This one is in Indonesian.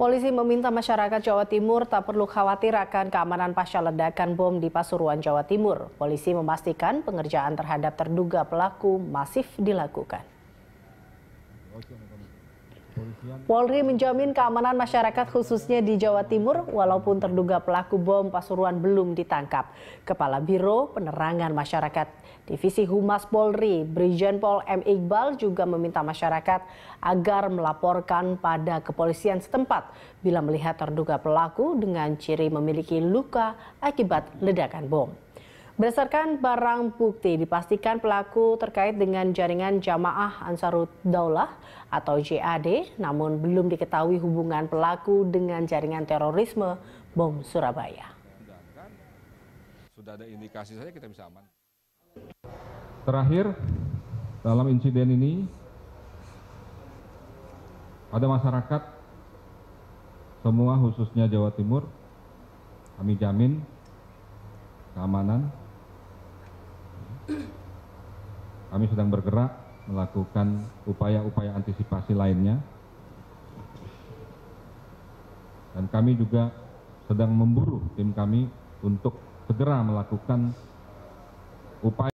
Polisi meminta masyarakat Jawa Timur tak perlu khawatir akan keamanan pasca ledakan bom di Pasuruan, Jawa Timur. Polisi memastikan pengerjaan terhadap terduga pelaku masif dilakukan. Polri menjamin keamanan masyarakat khususnya di Jawa Timur walaupun terduga pelaku bom Pasuruan belum ditangkap. Kepala Biro Penerangan Masyarakat Divisi Humas Polri, Brigjen Pol M. Iqbal juga meminta masyarakat agar melaporkan pada kepolisian setempat bila melihat terduga pelaku dengan ciri memiliki luka akibat ledakan bom. Berdasarkan barang bukti dipastikan pelaku terkait dengan jaringan Jamaah Ansarut Daulah atau JAD, namun belum diketahui hubungan pelaku dengan jaringan terorisme bom Surabaya. Sudah ada indikasi saja kita bisa aman. Terakhir, dalam insiden ini ada masyarakat semua khususnya Jawa Timur kami jamin keamanan kami sedang bergerak melakukan upaya-upaya antisipasi lainnya dan kami juga sedang memburu tim kami untuk segera melakukan upaya